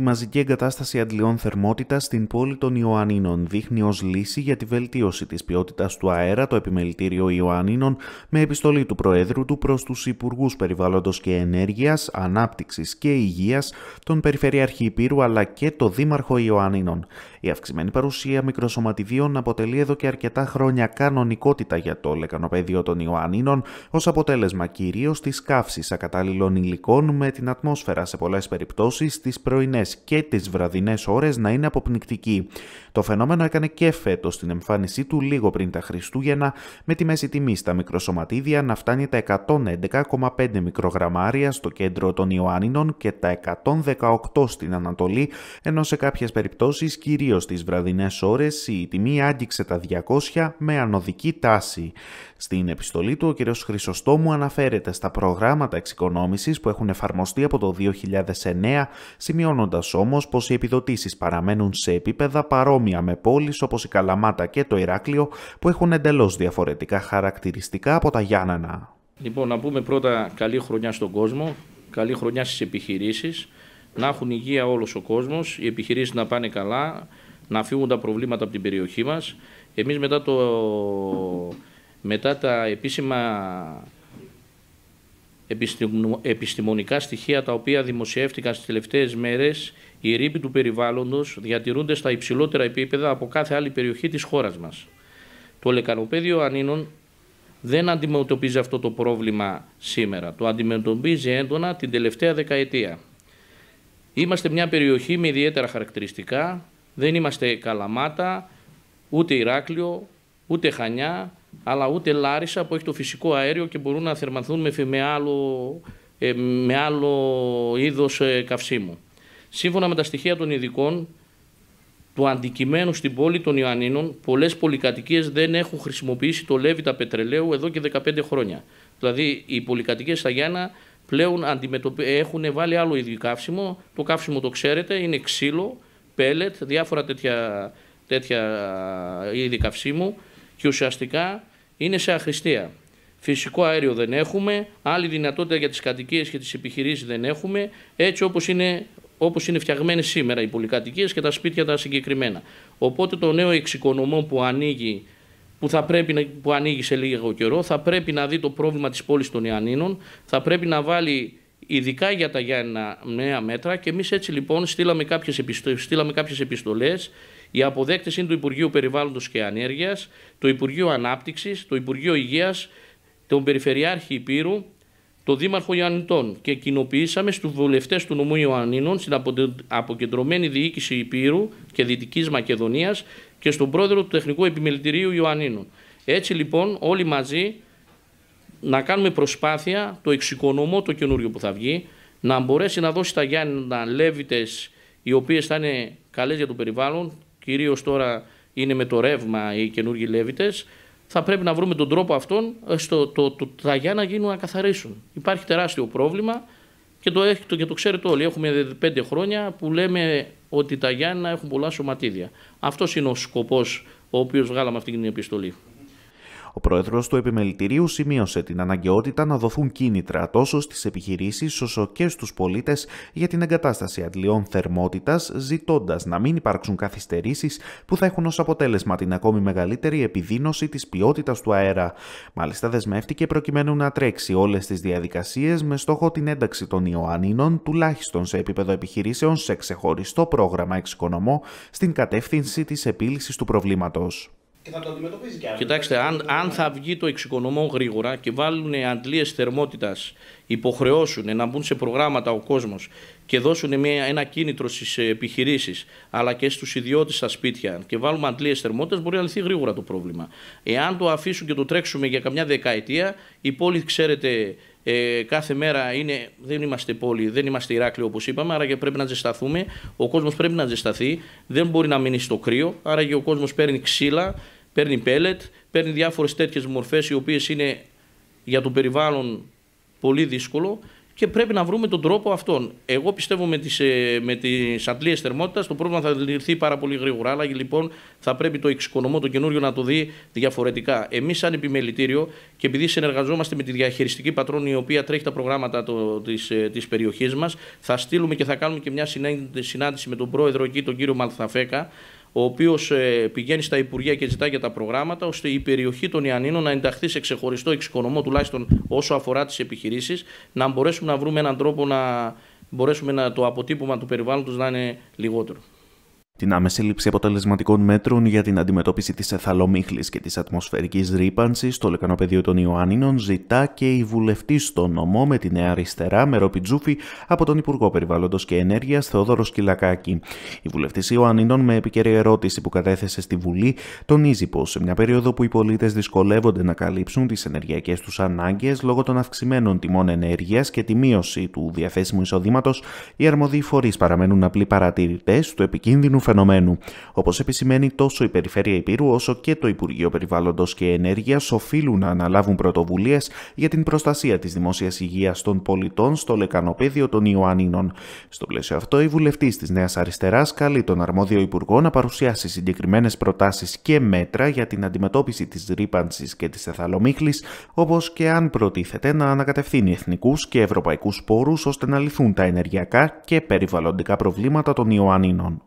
Η μαζική εγκατάσταση αντλειών θερμότητας στην πόλη των Ιωαννίνων δείχνει ως λύση για τη βελτίωση της ποιότητας του αέρα το επιμελητήριο Ιωαννίνων με επιστολή του Προέδρου του προς τους Υπουργούς Περιβάλλοντος και Ενέργειας, Ανάπτυξης και Υγείας, τον Περιφερειαρχή Υπήρου αλλά και το Δήμαρχο Ιωαννίνων. Η αυξημένη παρουσία μικροσωματιδίων αποτελεί εδώ και αρκετά χρόνια κανονικότητα για το λεκανοπαίδιο των Ιωαννίνων, ως αποτέλεσμα κυρίως της καύσης ακατάλληλων υλικών με την ατμόσφαιρα σε πολλές περιπτώσεις τη πρωινέ και τις βραδινές ώρες να είναι αποπνικτική. Το φαινόμενο έκανε και φέτος την εμφάνισή του λίγο πριν τα Χριστούγεννα με τη μέση τιμή στα μικροσωματίδια να φτάνει τα 111,5 μικρογραμμάρια στο κέντρο των Ιωάννινων και τα 118 στην Ανατολή, ενώ σε κάποιες περιπτώσεις, κυρίως τις βραδινές ώρες, η τιμή άγγιξε τα 200 με ανωδική τάση. Στην επιστολή του, ο κ. Χρυσοστόμου αναφέρεται στα προγράμματα εξοικονόμησης που έχουν εφαρμοστεί από το 2009, σημειώνοντα Όμω όμως πως οι επιδοτήσεις παραμένουν σε επίπεδα παρόμοια με πόλεις όπως η Καλαμάτα και το Ηράκλειο που έχουν εντελώς διαφορετικά χαρακτηριστικά από τα Γιάννανα. Λοιπόν, να πούμε πρώτα καλή χρονιά στον κόσμο, καλή χρονιά στις επιχειρήσεις, να έχουν υγεία όλος ο κόσμος, οι επιχειρήσεις να πάνε καλά, να φύγουν τα προβλήματα από την περιοχή μας. Εμείς μετά, το, μετά τα επίσημα επιστημονικά στοιχεία τα οποία δημοσιεύτηκαν στις τελευταίες μέρες, οι ρήποι του περιβάλλοντος διατηρούνται στα υψηλότερα επίπεδα από κάθε άλλη περιοχή της χώρας μας. Το λεκανοπέδιο Ανίνων δεν αντιμετωπίζει αυτό το πρόβλημα σήμερα. Το αντιμετωπίζει έντονα την τελευταία δεκαετία. Είμαστε μια περιοχή με ιδιαίτερα χαρακτηριστικά. Δεν είμαστε Καλαμάτα, ούτε Ηράκλειο, ούτε Χανιά, αλλά ούτε Λάρισα που έχει το φυσικό αέριο και μπορούν να θερμανθούν με άλλο, ε, με άλλο είδος ε, καυσίμου. Σύμφωνα με τα στοιχεία των ειδικών, του αντικειμένου στην πόλη των Ιωαννίνων, πολλές πολυκατοικίες δεν έχουν χρησιμοποιήσει το λέβητα πετρελαίου εδώ και 15 χρόνια. Δηλαδή, οι πολυκατοικίες στα Γιάννα πλέον έχουν βάλει άλλο ίδιο καύσιμο. Το καύσιμο το ξέρετε, είναι ξύλο, πέλετ, διάφορα τέτοια ε, είδη καυσίμου και ουσιαστικά είναι σε αχρηστία. Φυσικό αέριο δεν έχουμε, άλλη δυνατότητα για τις κατοικίες και τις επιχειρήσεις δεν έχουμε, έτσι όπως είναι, όπως είναι φτιαγμένες σήμερα οι πολυκατοικίες και τα σπίτια τα συγκεκριμένα. Οπότε το νέο εξοικονομό που ανοίγει που, θα πρέπει να, που ανοίγει σε λίγο καιρό, θα πρέπει να δει το πρόβλημα της πόλης των Ιαννίνων, θα πρέπει να βάλει ειδικά για τα Γιάννα νέα μέτρα και εμείς έτσι λοιπόν στείλαμε κάποιες, επιστολές, στείλαμε κάποιες επιστολές οι αποδέκτες είναι του Υπουργείου Περιβάλλοντος και Ανέργειας, το Υπουργείο Ανάπτυξης, το Υπουργείο Υγείας, τον Περιφερειάρχη Υπήρου, τον Δήμαρχο Ιωαννητών και κοινοποιήσαμε στους βουλευτές του νομού Ιωαννίνων στην αποκεντρωμένη διοίκηση Υπήρου και Δυτικής Μακεδονίας και στον πρόεδρο του Τεχνικού Επιμελητηρίου Ιωαννίνων. Έτσι λοιπόν όλοι μαζί να κάνουμε προσπάθεια το εξοικονομώ το καινούριο που θα βγει να μπορέσει να δώσει τα Γιάννα λέβητες οι οποίες θα είναι καλές για το περιβάλλον κυρίως τώρα είναι με το ρεύμα οι καινούργιοι λέβητες θα πρέπει να βρούμε τον τρόπο αυτόν ε, στο, το, το, το, τα Γιάννα γίνουν να καθαρίσουν. Υπάρχει τεράστιο πρόβλημα και το, έχει, το, και το ξέρετε όλοι. Έχουμε πέντε χρόνια που λέμε ότι τα Γιάννα έχουν πολλά σωματίδια. Αυτός είναι ο σκοπός ο οποίος βγάλαμε αυτή την επιστολή. Ο πρόεδρος του επιμελητηρίου σημείωσε την αναγκαιότητα να δοθούν κίνητρα τόσο στις επιχειρήσεις όσο και στους πολίτες για την εγκατάσταση αντλειών θερμότητας, ζητώντας να μην υπάρξουν καθυστερήσεις που θα έχουν ως αποτέλεσμα την ακόμη μεγαλύτερη επιδείνωση της ποιότητας του αέρα. Μάλιστα, δεσμεύτηκε προκειμένου να τρέξει όλες τις διαδικασίες με στόχο την ένταξη των Ιωάννινων τουλάχιστον σε επίπεδο επιχειρήσεων σε ξεχωριστό πρόγραμμα εξοικονομώ στην κατεύθυνση της επίλυσης του προβλήματος και θα το αντιμετωπίζει κι άλλο. Κοιτάξτε, αν, αν θα βγει το εξοικονομώ γρήγορα και βάλουν αντλίες θερμότητας, υποχρεώσουν να μπουν σε προγράμματα ο κόσμος και δώσουν μια, ένα κίνητρο στις ε, επιχειρήσεις αλλά και στους ιδιώτες στα σπίτια και βάλουμε αντλίες θερμότητας, μπορεί να λυθεί γρήγορα το πρόβλημα. Εάν το αφήσουν και το τρέξουμε για καμιά δεκαετία, η πόλη, ξέρετε, ε, κάθε μέρα είναι, δεν είμαστε πόλη, δεν είμαστε Ηράκλειο όπως είπαμε, άρα και πρέπει να ζεσταθούμε. Ο κόσμος πρέπει να ζεσταθεί, δεν μπορεί να μείνει στο κρύο, άρα και ο κόσμος παίρνει ξύλα, παίρνει πέλετ, παίρνει διάφορες τέτοιες μορφές οι οποίες είναι για το περιβάλλον πολύ δύσκολο και πρέπει να βρούμε τον τρόπο αυτόν. Εγώ πιστεύω με τις, ε, με τις αντλίες θερμότητας το πρόβλημα θα λυθεί πάρα πολύ γρήγορα. Αλλά λοιπόν θα πρέπει το εξοικονομό το καινούριο να το δει διαφορετικά. Εμείς σαν επιμελητήριο και επειδή συνεργαζόμαστε με τη διαχειριστική πατρόνη η οποία τρέχει τα προγράμματα το, της, ε, της περιοχής μας θα στείλουμε και θα κάνουμε και μια συνάντηση με τον πρόεδρο εκεί τον κύριο Μαλθαφέκα ο οποίος ε, πηγαίνει στα Υπουργεία και ζητά για τα προγράμματα, ώστε η περιοχή των Ιαννίνων να ενταχθεί σε ξεχωριστό εξοικονομό, τουλάχιστον όσο αφορά τις επιχειρήσεις, να μπορέσουμε να βρούμε έναν τρόπο να μπορέσουμε να το αποτύπωμα του περιβάλλοντος να είναι λιγότερο την άμεση λήψη αποτελεσματικών μέτρων για την αντιμετώπιση της εθαλομύχλη και της ατμοσφαιρικής ρήπανσης στο λεκανοπεδίο των Ιωάννινων ζητά και η βουλευτή στο νομό με την Νέα Αριστερά, Μερόπι από τον Υπουργό Περιβάλλοντος και Ενέργειας, Θεόδωρο Κυλακάκη. Η βουλευτής Ιωάννινων, με επικαιρή ερώτηση που κατέθεσε στη Βουλή, τονίζει πως σε μια περίοδο που οι πολίτες δυσκολεύονται να καλύψουν τις ενεργειακές τους ανάγκες λόγω των αυξημένων τιμών ενέργειας και τη μείωση του διαθέσιμου εισοδήματος, οι αρμοδίοι φορείς παραμένουν απλοί παρατηρητές του επικίνδυνου φαινομένου. Όπως επισημαίνει τόσο η Περιφέρεια Υπήρου όσο και το Υπουργείο Περιβάλλοντος και Ενέργειας οφείλουν να αναλάβουν πρωτοβουλίες για την προστασία της δημόσιας υγείας των πολιτών στο λεκανοπέδιο των Ιωάννινων. Στο πλαίσιο αυτό, η βουλευτής της Νέας Αριστεράς καλεί τον αρμόδιο Υπουργό να παρουσιάσει συγκεκριμένες προτάσεις και μέτρα για την αντιμετώπιση της ρήπανσης και της εθαλομίχλης, όπως και αν προτίθεται να ανακατευθύνει εθνικούς και ευρωπαϊκούς πόρους ώστε να λυθούν τα ενεργειακά και περιβαλλοντικά προβλήματα των Ιωάννινων.